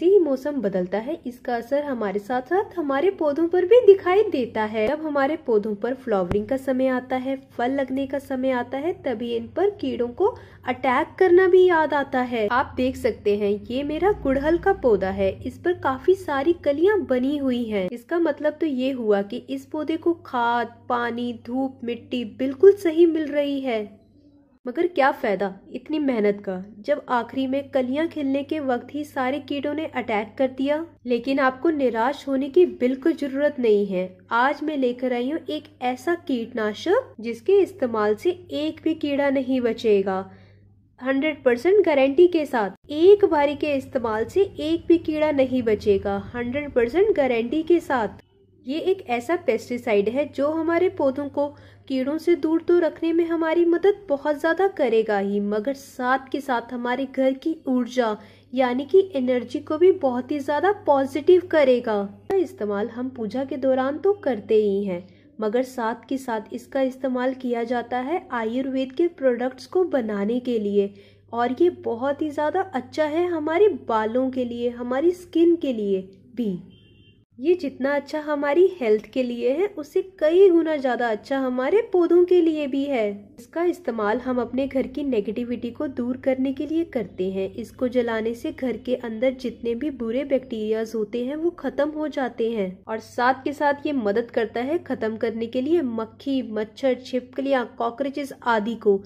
जैसे ही मौसम बदलता है इसका असर हमारे साथ साथ हमारे पौधों पर भी दिखाई देता है जब हमारे पौधों पर फ्लावरिंग का समय आता है फल लगने का समय आता है तभी इन पर कीड़ों को अटैक करना भी याद आता है आप देख सकते हैं ये मेरा गुड़हल का पौधा है इस पर काफी सारी कलियां बनी हुई हैं। इसका मतलब तो ये हुआ कि इस पौधे को खाद पानी धूप मिट्टी बिल्कुल सही मिल रही है मगर क्या फ़ायदा इतनी मेहनत का जब आखिरी में कलियां खिलने के वक्त ही सारे कीड़ों ने अटैक कर दिया लेकिन आपको निराश होने की बिल्कुल जरूरत नहीं है आज मैं लेकर आई हूँ एक ऐसा कीटनाशक जिसके इस्तेमाल से एक भी कीड़ा नहीं बचेगा हंड्रेड परसेंट गारंटी के साथ एक बारी के इस्तेमाल से एक भी कीड़ा नहीं बचेगा हंड्रेड परसेंट गारंटी के साथ ये एक ऐसा पेस्टिसाइड है जो हमारे पौधों को कीड़ों से दूर तो रखने में हमारी मदद बहुत ज़्यादा करेगा ही मगर साथ के साथ हमारे घर की ऊर्जा यानी कि एनर्जी को भी बहुत ही ज़्यादा पॉजिटिव करेगा इसका इस्तेमाल हम पूजा के दौरान तो करते ही हैं मगर साथ के साथ इसका इस्तेमाल किया जाता है आयुर्वेद के प्रोडक्ट्स को बनाने के लिए और ये बहुत ही ज़्यादा अच्छा है हमारे बालों के लिए हमारी स्किन के लिए भी ये जितना अच्छा हमारी हेल्थ के लिए है उससे कई गुना ज़्यादा अच्छा हमारे पौधों के लिए भी है इसका इस्तेमाल हम अपने घर की नेगेटिविटी को दूर करने के लिए करते हैं इसको जलाने से घर के अंदर जितने भी बुरे बैक्टीरियाज होते हैं वो ख़त्म हो जाते हैं और साथ के साथ ये मदद करता है ख़त्म करने के लिए मक्खी मच्छर छिपकलियाँ कॉकरोचेस आदि को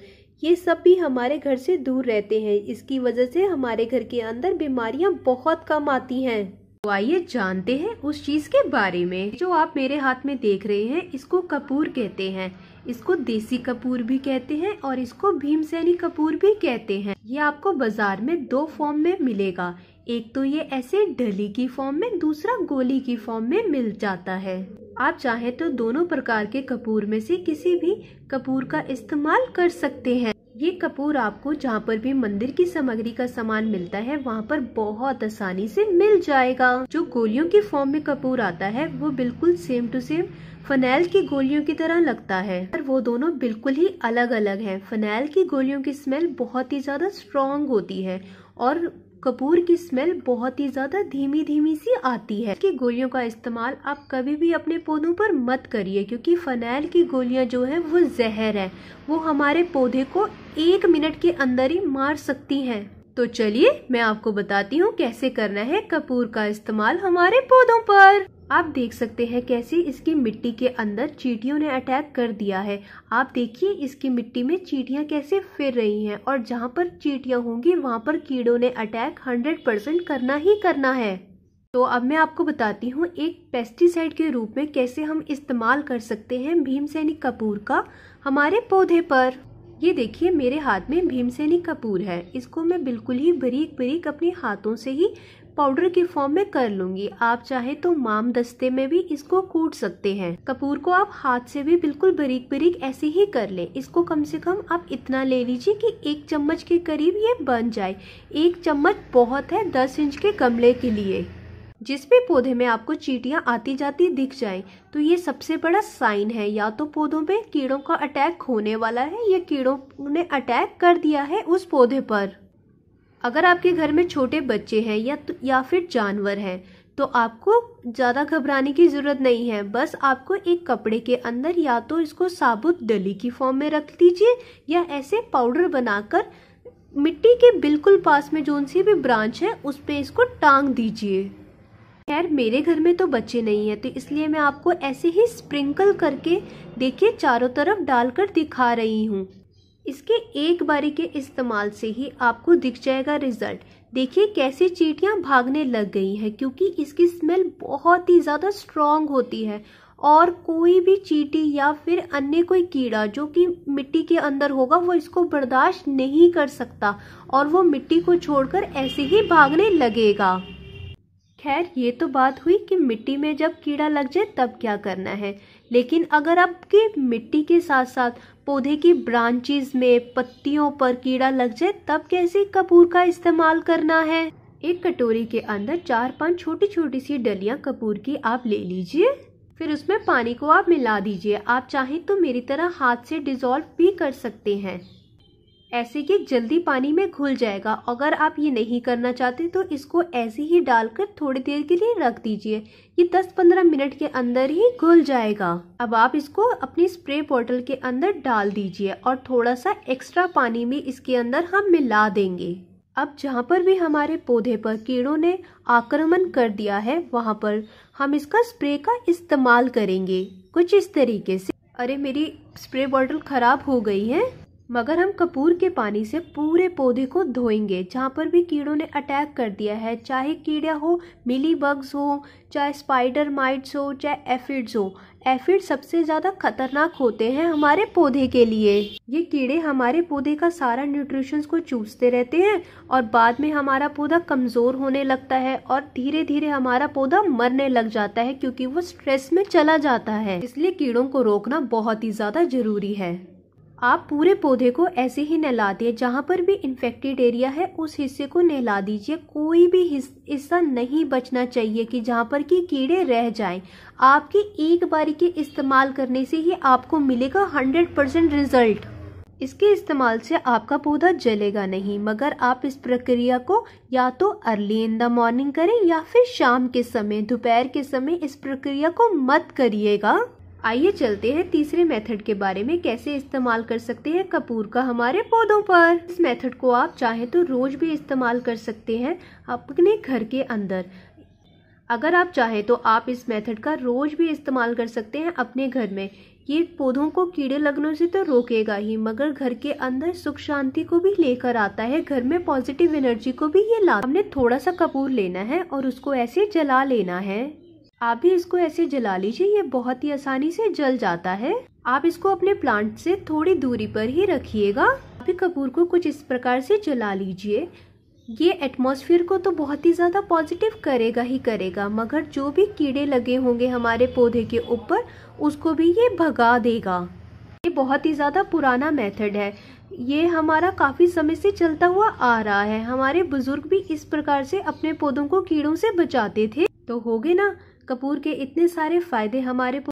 ये सब भी हमारे घर से दूर रहते हैं इसकी वजह से हमारे घर के अंदर बीमारियां बहुत कम आती हैं तो आइए जानते हैं उस चीज़ के बारे में जो आप मेरे हाथ में देख रहे हैं इसको कपूर कहते हैं इसको देसी कपूर भी कहते हैं और इसको भीमसेनी कपूर भी कहते हैं ये आपको बाजार में दो फॉर्म में मिलेगा एक तो ये ऐसे ढली की फॉर्म में दूसरा गोली की फॉर्म में मिल जाता है आप चाहे तो दोनों प्रकार के कपूर में से किसी भी कपूर का इस्तेमाल कर सकते हैं ये कपूर आपको जहाँ पर भी मंदिर की सामग्री का सामान मिलता है वहाँ पर बहुत आसानी से मिल जाएगा जो गोलियों के फॉर्म में कपूर आता है वो बिल्कुल सेम टू सेम फनेल की गोलियों की तरह लगता है पर वो दोनों बिल्कुल ही अलग अलग हैं फनेल की गोलियों की स्मेल बहुत ही ज़्यादा स्ट्रॉन्ग होती है और कपूर की स्मेल बहुत ही ज्यादा धीमी धीमी सी आती है इसकी गोलियों का इस्तेमाल आप कभी भी अपने पौधों पर मत करिए क्योंकि फनैल की गोलियां जो है वो जहर है वो हमारे पौधे को एक मिनट के अंदर ही मार सकती हैं तो चलिए मैं आपको बताती हूँ कैसे करना है कपूर का इस्तेमाल हमारे पौधों पर आप देख सकते हैं कैसे इसकी मिट्टी के अंदर चीटियों ने अटैक कर दिया है आप देखिए इसकी मिट्टी में चीटियाँ कैसे फिर रही हैं और जहाँ पर चीटियाँ होंगी वहाँ पर कीड़ों ने अटैक हंड्रेड परसेंट करना ही करना है तो अब मैं आपको बताती हूँ एक पेस्टिसाइड के रूप में कैसे हम इस्तेमाल कर सकते हैं भीमसैनी कपूर का हमारे पौधे पर ये देखिए मेरे हाथ में भीमसेनी कपूर है इसको मैं बिल्कुल ही बरीक बरीक अपने हाथों से ही पाउडर के फॉर्म में कर लूंगी आप चाहे तो माम दस्ते में भी इसको कूट सकते हैं कपूर को आप हाथ से भी बिल्कुल बरीक बरीक ऐसे ही कर लें इसको कम से कम आप इतना ले लीजिए कि एक चम्मच के करीब ये बन जाए एक चम्मच बहुत है दस इंच के गमले के लिए जिस भी पौधे में आपको चीटियाँ आती जाती दिख जाए तो ये सबसे बड़ा साइन है या तो पौधों पे कीड़ों का अटैक होने वाला है या कीड़ों ने अटैक कर दिया है उस पौधे पर अगर आपके घर में छोटे बच्चे हैं या तो, या फिर जानवर हैं तो आपको ज़्यादा घबराने की ज़रूरत नहीं है बस आपको एक कपड़े के अंदर या तो इसको साबुत डली की फॉर्म में रख दीजिए या ऐसे पाउडर बनाकर मिट्टी के बिल्कुल पास में जो सी भी ब्रांच है उस पर इसको टांग दीजिए खैर मेरे घर में तो बच्चे नहीं है तो इसलिए मैं आपको ऐसे ही स्प्रिंकल करके देखिए चारों तरफ डालकर दिखा रही हूँ इसके एक बारी के इस्तेमाल से ही आपको दिख जाएगा रिजल्ट देखिए कैसे चीटियाँ भागने लग गई हैं क्योंकि इसकी स्मेल बहुत ही ज़्यादा स्ट्रॉन्ग होती है और कोई भी चीटी या फिर अन्य कोई कीड़ा जो कि मिट्टी के अंदर होगा वो इसको बर्दाश्त नहीं कर सकता और वो मिट्टी को छोड़कर ऐसे ही भागने लगेगा खैर ये तो बात हुई कि मिट्टी में जब कीड़ा लग जाए तब क्या करना है लेकिन अगर आपके मिट्टी के साथ साथ पौधे की ब्रांचेज में पत्तियों पर कीड़ा लग जाए तब कैसे कपूर का इस्तेमाल करना है एक कटोरी के अंदर चार पांच छोटी छोटी सी डलियां कपूर की आप ले लीजिए फिर उसमें पानी को आप मिला दीजिए आप चाहें तो मेरी तरह हाथ से डिजोल्व भी कर सकते हैं ऐसे कि जल्दी पानी में घुल जाएगा अगर आप ये नहीं करना चाहते तो इसको ऐसे ही डालकर थोड़ी देर के लिए रख दीजिए ये 10-15 मिनट के अंदर ही घुल जाएगा अब आप इसको अपनी स्प्रे बॉटल के अंदर डाल दीजिए और थोड़ा सा एक्स्ट्रा पानी में इसके अंदर हम मिला देंगे अब जहाँ पर भी हमारे पौधे पर कीड़ों ने आक्रमण कर दिया है वहाँ पर हम इसका स्प्रे का इस्तेमाल करेंगे कुछ इस तरीके से अरे मेरी स्प्रे बॉटल ख़राब हो गई है मगर हम कपूर के पानी से पूरे पौधे को धोएंगे जहाँ पर भी कीड़ों ने अटैक कर दिया है चाहे कीड़ा हो मिली बग्स हो चाहे स्पाइडर माइट्स हो चाहे एफिड्स हो एफिड सबसे ज़्यादा खतरनाक होते हैं हमारे पौधे के लिए ये कीड़े हमारे पौधे का सारा न्यूट्रिशंस को चूसते रहते हैं और बाद में हमारा पौधा कमज़ोर होने लगता है और धीरे धीरे हमारा पौधा मरने लग जाता है क्योंकि वो स्ट्रेस में चला जाता है इसलिए कीड़ों को रोकना बहुत ही ज़्यादा ज़रूरी है आप पूरे पौधे को ऐसे ही नहला दिए जहाँ पर भी इन्फेक्टेड एरिया है उस हिस्से को नहला दीजिए कोई भी हिस्सा नहीं बचना चाहिए कि जहाँ पर कि कीड़े रह जाएं आपके एक बारी के इस्तेमाल करने से ही आपको मिलेगा हंड्रेड परसेंट रिजल्ट इसके इस्तेमाल से आपका पौधा जलेगा नहीं मगर आप इस प्रक्रिया को या तो अर्ली इन द मॉर्निंग करें या फिर शाम के समय दोपहर के समय इस प्रक्रिया को मत करिएगा आइए चलते हैं तीसरे मेथड के बारे में कैसे इस्तेमाल कर सकते हैं कपूर का हमारे पौधों पर इस मेथड को आप चाहें तो रोज भी इस्तेमाल कर सकते हैं अपने घर के अंदर अगर आप चाहें तो आप इस मेथड का रोज भी इस्तेमाल कर सकते हैं अपने घर में ये पौधों को कीड़े लगने से तो रोकेगा ही मगर घर के अंदर सुख शांति को भी लेकर आता है घर में पॉजिटिव एनर्जी को भी ये ला हमने थोड़ा सा कपूर लेना है और उसको ऐसे जला लेना है आप भी इसको ऐसे जला लीजिए ये बहुत ही आसानी से जल जाता है आप इसको अपने प्लांट से थोड़ी दूरी पर ही रखिएगा आप कपूर को कुछ इस प्रकार से जला लीजिए ये एटमॉस्फेयर को तो बहुत ही ज़्यादा पॉजिटिव करेगा ही करेगा मगर जो भी कीड़े लगे होंगे हमारे पौधे के ऊपर उसको भी ये भगा देगा ये बहुत ही ज़्यादा पुराना मेथड है ये हमारा काफ़ी समय से चलता हुआ आ रहा है हमारे बुज़ुर्ग भी इस प्रकार से अपने पौधों को कीड़ों से बचाते थे तो गए ना कपूर के इतने सारे फ़ायदे हमारे